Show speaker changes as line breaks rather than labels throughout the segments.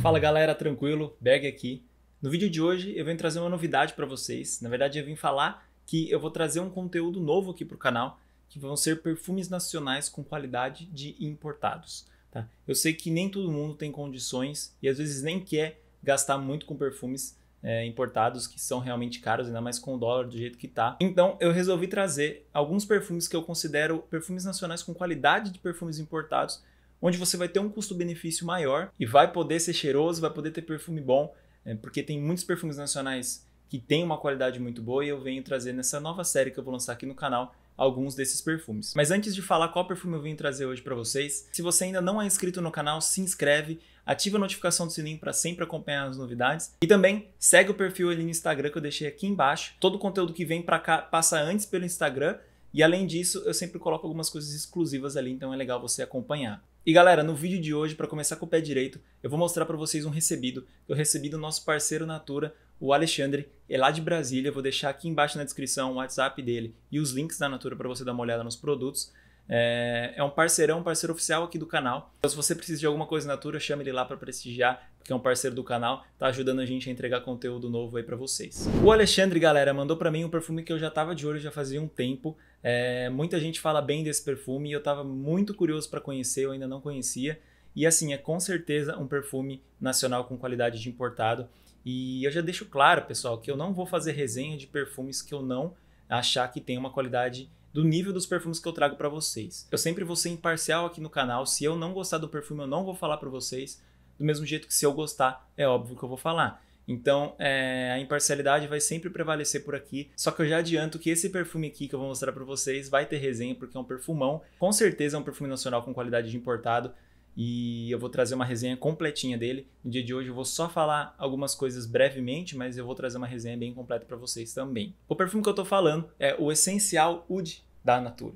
Fala galera, tranquilo? Berg aqui. No vídeo de hoje eu venho trazer uma novidade para vocês. Na verdade, eu vim falar que eu vou trazer um conteúdo novo aqui para o canal, que vão ser perfumes nacionais com qualidade de importados. Tá? Eu sei que nem todo mundo tem condições e às vezes nem quer gastar muito com perfumes é, importados que são realmente caros, ainda mais com o dólar do jeito que tá. Então eu resolvi trazer alguns perfumes que eu considero perfumes nacionais com qualidade de perfumes importados onde você vai ter um custo-benefício maior e vai poder ser cheiroso, vai poder ter perfume bom, é, porque tem muitos perfumes nacionais que têm uma qualidade muito boa e eu venho trazer nessa nova série que eu vou lançar aqui no canal alguns desses perfumes. Mas antes de falar qual perfume eu vim trazer hoje para vocês, se você ainda não é inscrito no canal, se inscreve, ativa a notificação do sininho para sempre acompanhar as novidades e também segue o perfil ali no Instagram que eu deixei aqui embaixo. Todo o conteúdo que vem para cá passa antes pelo Instagram e além disso, eu sempre coloco algumas coisas exclusivas ali, então é legal você acompanhar. E galera, no vídeo de hoje, para começar com o pé direito, eu vou mostrar para vocês um recebido que eu recebi do nosso parceiro Natura, o Alexandre, é lá de Brasília. Eu vou deixar aqui embaixo na descrição o WhatsApp dele e os links da Natura para você dar uma olhada nos produtos. É, é um parceirão, parceiro oficial aqui do canal. Então, se você precisa de alguma coisa Natura, chame ele lá para prestigiar, porque é um parceiro do canal, tá ajudando a gente a entregar conteúdo novo aí para vocês. O Alexandre, galera, mandou para mim um perfume que eu já tava de olho já fazia um tempo. É, muita gente fala bem desse perfume e eu estava muito curioso para conhecer, eu ainda não conhecia. E assim, é com certeza um perfume nacional com qualidade de importado. E eu já deixo claro, pessoal, que eu não vou fazer resenha de perfumes que eu não achar que tem uma qualidade do nível dos perfumes que eu trago para vocês. Eu sempre vou ser imparcial aqui no canal. Se eu não gostar do perfume, eu não vou falar para vocês. Do mesmo jeito que se eu gostar, é óbvio que eu vou falar. Então, é, a imparcialidade vai sempre prevalecer por aqui. Só que eu já adianto que esse perfume aqui que eu vou mostrar para vocês vai ter resenha, porque é um perfumão. Com certeza é um perfume nacional com qualidade de importado. E eu vou trazer uma resenha completinha dele. No dia de hoje eu vou só falar algumas coisas brevemente, mas eu vou trazer uma resenha bem completa para vocês também. O perfume que eu estou falando é o Essencial Oud da Natura.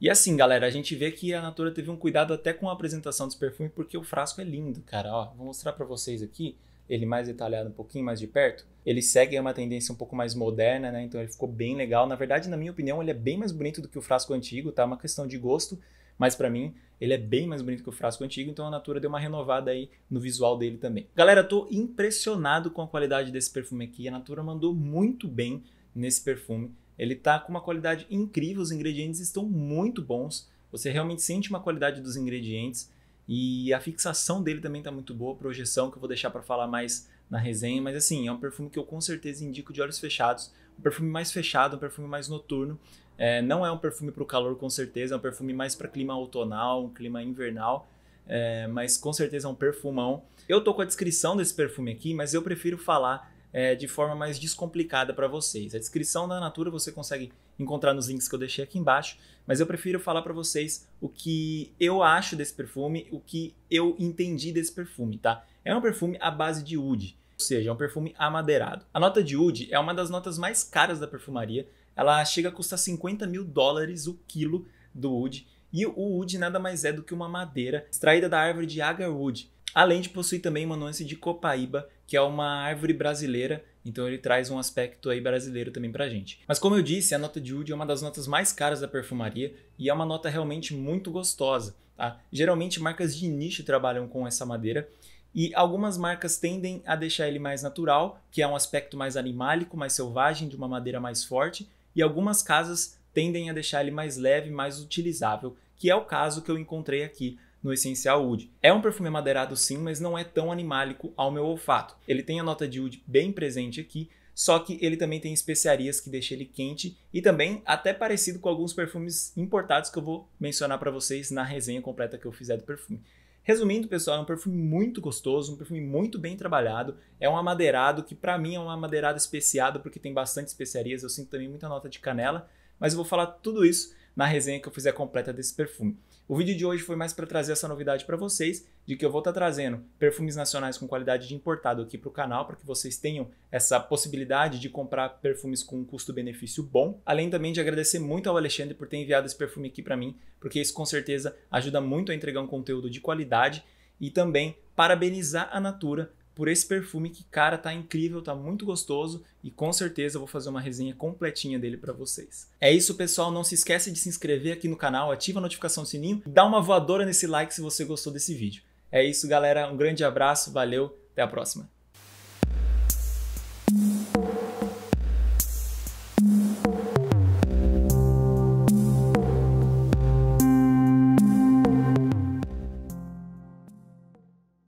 E assim, galera, a gente vê que a Natura teve um cuidado até com a apresentação dos perfumes, porque o frasco é lindo, cara. Ó, vou mostrar para vocês aqui ele mais detalhado, um pouquinho mais de perto, ele segue uma tendência um pouco mais moderna, né? Então ele ficou bem legal. Na verdade, na minha opinião, ele é bem mais bonito do que o frasco antigo, tá? Uma questão de gosto, mas para mim ele é bem mais bonito que o frasco antigo, então a Natura deu uma renovada aí no visual dele também. Galera, tô impressionado com a qualidade desse perfume aqui. A Natura mandou muito bem nesse perfume. Ele tá com uma qualidade incrível, os ingredientes estão muito bons. Você realmente sente uma qualidade dos ingredientes. E a fixação dele também tá muito boa, projeção que eu vou deixar para falar mais na resenha, mas assim, é um perfume que eu com certeza indico de olhos fechados, um perfume mais fechado, um perfume mais noturno. É, não é um perfume para o calor, com certeza, é um perfume mais para clima outonal, um clima invernal, é, mas com certeza é um perfumão. Eu tô com a descrição desse perfume aqui, mas eu prefiro falar é, de forma mais descomplicada para vocês. A descrição da Natura você consegue encontrar nos links que eu deixei aqui embaixo, mas eu prefiro falar para vocês o que eu acho desse perfume, o que eu entendi desse perfume, tá? É um perfume à base de oud, ou seja, é um perfume amadeirado. A nota de oud é uma das notas mais caras da perfumaria, ela chega a custar 50 mil dólares o quilo do oud, e o oud nada mais é do que uma madeira extraída da árvore de agarwood, Além de possuir também uma nuance de copaíba, que é uma árvore brasileira, então ele traz um aspecto aí brasileiro também pra gente. Mas como eu disse, a nota de oud é uma das notas mais caras da perfumaria e é uma nota realmente muito gostosa, tá? Geralmente marcas de nicho trabalham com essa madeira e algumas marcas tendem a deixar ele mais natural, que é um aspecto mais animálico, mais selvagem, de uma madeira mais forte, e algumas casas tendem a deixar ele mais leve, mais utilizável, que é o caso que eu encontrei aqui no essencial Oud. É um perfume amadeirado sim, mas não é tão animálico ao meu olfato. Ele tem a nota de Oud bem presente aqui, só que ele também tem especiarias que deixa ele quente e também até parecido com alguns perfumes importados que eu vou mencionar para vocês na resenha completa que eu fizer do perfume. Resumindo, pessoal, é um perfume muito gostoso, um perfume muito bem trabalhado. É um amadeirado que, para mim, é um amadeirado especiado porque tem bastante especiarias. Eu sinto também muita nota de canela, mas eu vou falar tudo isso na resenha que eu fizer completa desse perfume. O vídeo de hoje foi mais para trazer essa novidade para vocês, de que eu vou estar tá trazendo perfumes nacionais com qualidade de importado aqui para o canal, para que vocês tenham essa possibilidade de comprar perfumes com um custo-benefício bom. Além também de agradecer muito ao Alexandre por ter enviado esse perfume aqui para mim, porque isso com certeza ajuda muito a entregar um conteúdo de qualidade e também parabenizar a Natura por esse perfume que, cara, tá incrível, tá muito gostoso e com certeza eu vou fazer uma resenha completinha dele para vocês. É isso, pessoal, não se esquece de se inscrever aqui no canal, ativa a notificação do sininho, dá uma voadora nesse like se você gostou desse vídeo. É isso, galera, um grande abraço, valeu, até a próxima.